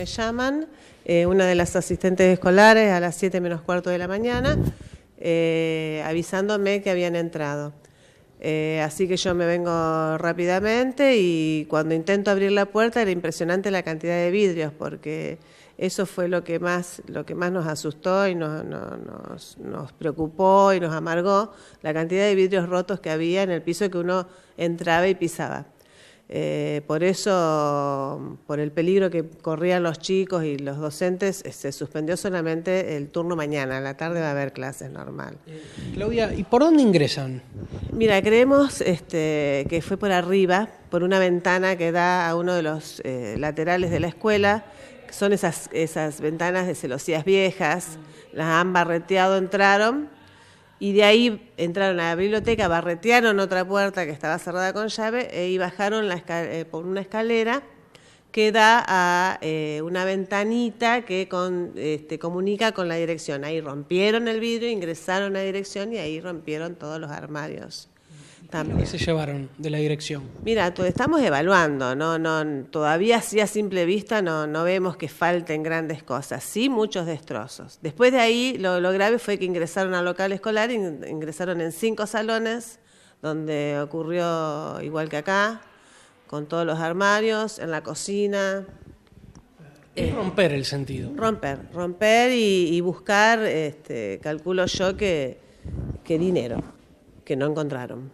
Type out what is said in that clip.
me llaman, eh, una de las asistentes escolares a las 7 menos cuarto de la mañana, eh, avisándome que habían entrado. Eh, así que yo me vengo rápidamente y cuando intento abrir la puerta era impresionante la cantidad de vidrios porque eso fue lo que más, lo que más nos asustó y nos, nos, preocupó y nos amargó, la cantidad de vidrios rotos que había en el piso que uno entraba y pisaba. Eh, por eso, por el peligro que corrían los chicos y los docentes, eh, se suspendió solamente el turno mañana. A la tarde va a haber clases normal. Eh, Claudia, ¿y por dónde ingresan? Mira, creemos este, que fue por arriba, por una ventana que da a uno de los laterales de la escuela. Son esas, esas ventanas de celosías viejas. Las han barreteado, entraron y de ahí entraron a la biblioteca, barretearon otra puerta que estaba cerrada con llave eh, y bajaron eh, por una escalera que da a eh, una ventanita que este, comunica con la dirección. Ahí rompieron el vidrio, ingresaron a la dirección y ahí rompieron todos los armarios también. se llevaron de la dirección? Mira, estamos evaluando, todavía a simple vista no, vemos que falten grandes cosas, sí muchos destrozos. Después de ahí, lo, grave fue que ingresaron al local escolar, ingresaron en cinco salones, donde ocurrió igual que acá, con todos los armarios, en la cocina. Eh, romper el sentido. Romper, romper y, buscar, este, calculo yo que dinero que no encontraron.